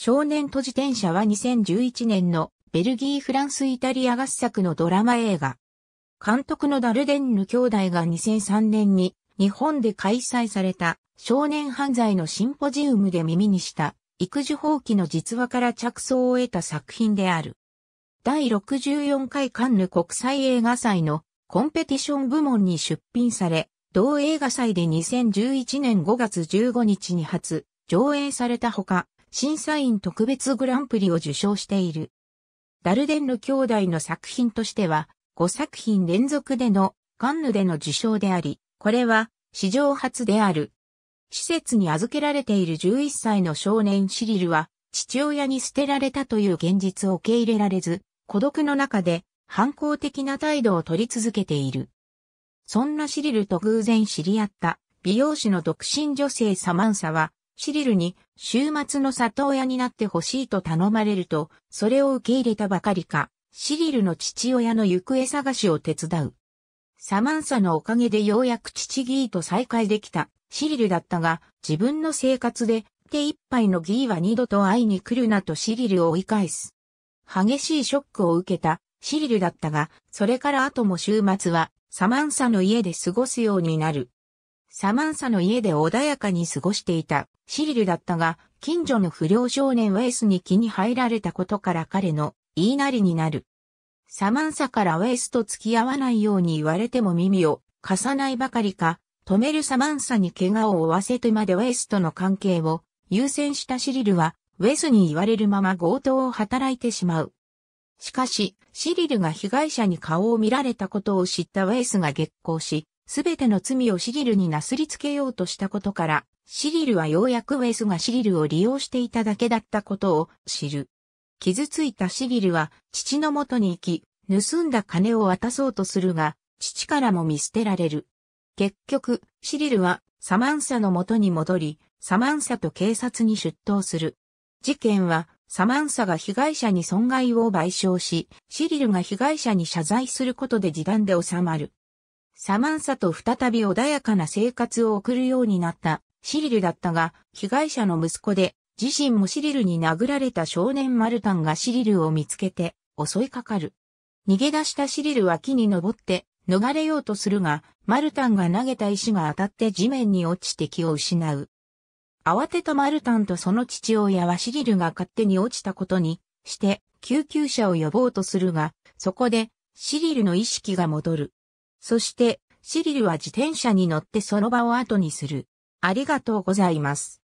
少年と自転車は2011年のベルギー・フランス・イタリア合作のドラマ映画。監督のダルデンヌ兄弟が2003年に日本で開催された少年犯罪のシンポジウムで耳にした育児放棄の実話から着想を得た作品である。第64回カンヌ国際映画祭のコンペティション部門に出品され、同映画祭で2011年5月15日に初上映されたほか、審査員特別グランプリを受賞している。ダルデンの兄弟の作品としては、5作品連続でのカンヌでの受賞であり、これは史上初である。施設に預けられている11歳の少年シリルは、父親に捨てられたという現実を受け入れられず、孤独の中で反抗的な態度を取り続けている。そんなシリルと偶然知り合った美容師の独身女性サマンサはシリルに週末の里親になってほしいと頼まれると、それを受け入れたばかりか、シリルの父親の行方探しを手伝う。サマンサのおかげでようやく父ギーと再会できたシリルだったが、自分の生活で手一杯のギーは二度と会いに来るなとシリルを追い返す。激しいショックを受けたシリルだったが、それから後も週末はサマンサの家で過ごすようになる。サマンサの家で穏やかに過ごしていたシリルだったが、近所の不良少年ウェイスに気に入られたことから彼の言いなりになる。サマンサからウェイスと付き合わないように言われても耳を貸さないばかりか、止めるサマンサに怪我を負わせてまでウェイスとの関係を優先したシリルは、ウェイスに言われるまま強盗を働いてしまう。しかし、シリルが被害者に顔を見られたことを知ったウェイスが激高し、すべての罪をシリルになすりつけようとしたことから、シリルはようやくウェスがシリルを利用していただけだったことを知る。傷ついたシリルは父の元に行き、盗んだ金を渡そうとするが、父からも見捨てられる。結局、シリルはサマンサの元に戻り、サマンサと警察に出頭する。事件は、サマンサが被害者に損害を賠償し、シリルが被害者に謝罪することで示談で収まる。サマンサと再び穏やかな生活を送るようになったシリルだったが、被害者の息子で、自身もシリルに殴られた少年マルタンがシリルを見つけて襲いかかる。逃げ出したシリルは木に登って逃れようとするが、マルタンが投げた石が当たって地面に落ちて気を失う。慌てたマルタンとその父親はシリルが勝手に落ちたことにして救急車を呼ぼうとするが、そこでシリルの意識が戻る。そして、シリルは自転車に乗ってその場を後にする。ありがとうございます。